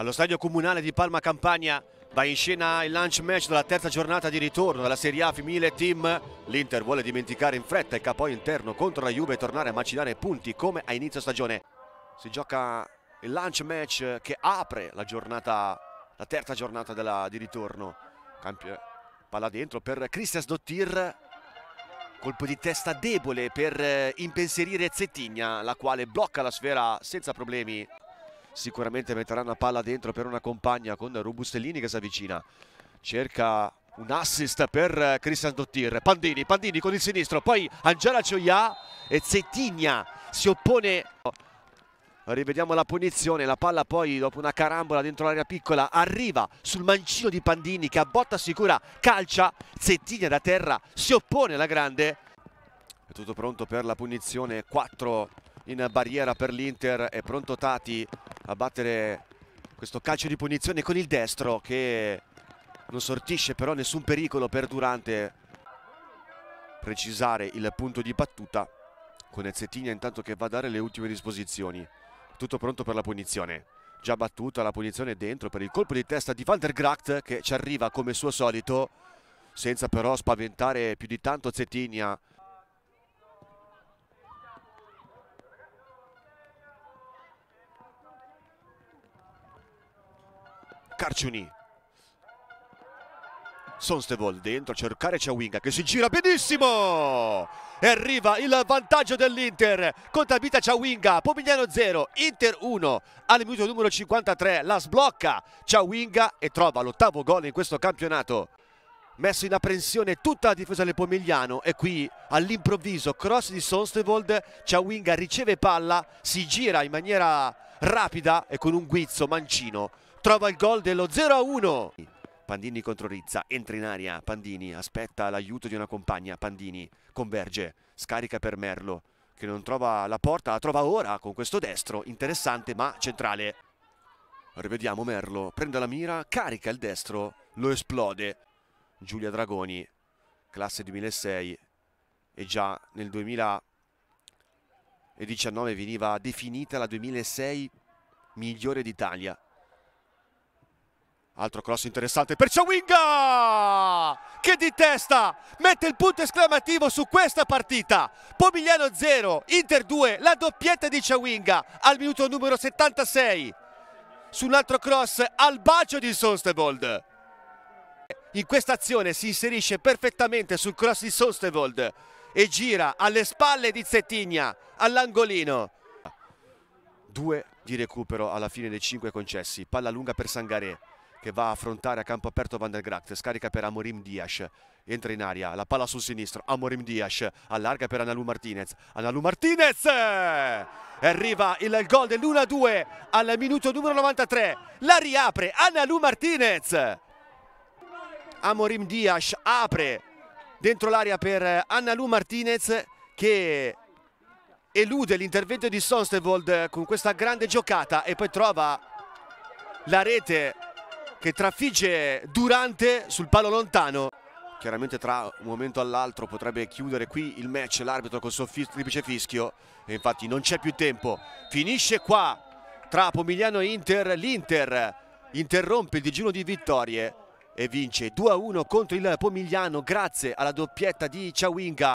Allo stadio comunale di Palma Campania va in scena il lunch match della terza giornata di ritorno della Serie A femminile team. L'Inter vuole dimenticare in fretta il capo interno contro la Juve e tornare a macinare punti come a inizio stagione. Si gioca il lunch match che apre la, giornata, la terza giornata della, di ritorno. Campio, palla dentro per Christian Dottir. Colpo di testa debole per eh, impensierire Zettigna, la quale blocca la sfera senza problemi sicuramente metterà una palla dentro per una compagna con Robustellini che si avvicina cerca un assist per Cristian Dottir Pandini, Pandini con il sinistro poi Angela Cioia e Zettigna si oppone rivediamo la punizione la palla poi dopo una carambola dentro l'area piccola arriva sul mancino di Pandini che a botta sicura calcia Zettigna da terra si oppone alla grande è tutto pronto per la punizione 4 in barriera per l'Inter è pronto Tati a battere questo calcio di punizione con il destro che non sortisce però nessun pericolo per Durante precisare il punto di battuta con Ezzettini intanto che va a dare le ultime disposizioni tutto pronto per la punizione già battuta la punizione dentro per il colpo di testa di Van der Gracht che ci arriva come suo solito senza però spaventare più di tanto Zettinia Carciuni. Sonstebol dentro a cercare Ciawinga che si gira benissimo e arriva il vantaggio dell'Inter Vita Ciawinga, Pomigliano 0 Inter 1 al minuto numero 53 la sblocca Ciawinga e trova l'ottavo gol in questo campionato messo in apprensione tutta la difesa del Pomigliano e qui all'improvviso cross di Sonstevold, Ciawinga riceve palla, si gira in maniera rapida e con un guizzo mancino trova il gol dello 0-1. Pandini contro Rizza, entra in aria, Pandini aspetta l'aiuto di una compagna, Pandini converge, scarica per Merlo che non trova la porta, la trova ora con questo destro, interessante ma centrale. Rivediamo Merlo, prende la mira, carica il destro, lo esplode. Giulia Dragoni, classe 2006 e già nel 2019 veniva definita la 2006 migliore d'Italia. Altro cross interessante per Chawinga! Che di testa! Mette il punto esclamativo su questa partita. Pomigliano 0, Inter 2, la doppietta di Chawinga al minuto numero 76. Su un altro cross al bacio di Sonstebold. In questa azione si inserisce perfettamente sul cross di Sonstebold e gira alle spalle di Zettigna all'angolino. Due di recupero alla fine dei cinque concessi. Palla lunga per Sangaré che va a affrontare a campo aperto Van der Gracht, scarica per Amorim Dias, entra in aria, la palla sul sinistro, Amorim Dias, allarga per Analu Martinez, Analu Martinez! E arriva il gol dell'1-2 al minuto numero 93, la riapre Analu Martinez! Amorim Dias apre dentro l'aria per Analu Martinez che elude l'intervento di Sonstevold con questa grande giocata e poi trova la rete che trafigge Durante sul palo lontano. Chiaramente tra un momento all'altro potrebbe chiudere qui il match l'arbitro col suo triplice fischio e infatti non c'è più tempo. Finisce qua tra Pomigliano e Inter, l'Inter interrompe il digiuno di vittorie e vince 2-1 contro il Pomigliano grazie alla doppietta di Ciawinga.